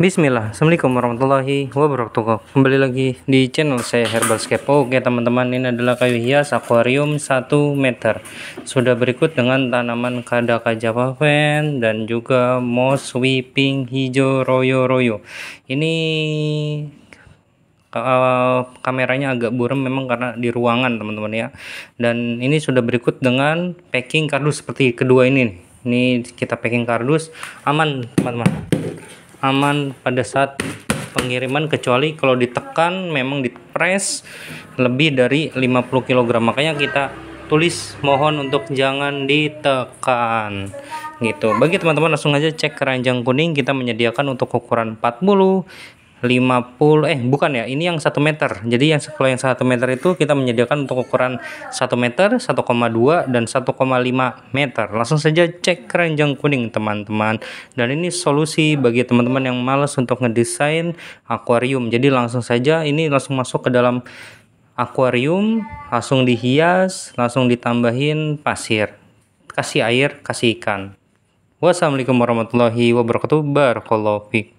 Bismillah, Assalamualaikum warahmatullahi wabarakatuh Kembali lagi di channel saya Herbal Herbalscape Oke teman-teman ini adalah kayu hias akuarium 1 meter Sudah berikut dengan tanaman kadaka java fan Dan juga moss sweeping hijau royo-royo Ini uh, kameranya agak buram memang karena di ruangan teman-teman ya Dan ini sudah berikut dengan packing kardus seperti kedua ini nih. Ini kita packing kardus aman teman-teman aman pada saat pengiriman kecuali kalau ditekan memang press lebih dari 50 kg makanya kita tulis mohon untuk jangan ditekan gitu bagi teman-teman langsung aja cek keranjang kuning kita menyediakan untuk ukuran 40 50 eh bukan ya ini yang 1 meter jadi yang kalau yang satu meter itu kita menyediakan untuk ukuran 1 meter 1,2 dan 1,5 meter langsung saja cek keranjang kuning teman-teman dan ini solusi bagi teman-teman yang males untuk ngedesain akuarium jadi langsung saja ini langsung masuk ke dalam akuarium langsung dihias langsung ditambahin pasir kasih air kasih ikan wassalamualaikum warahmatullahi wabarakatuh barakallahu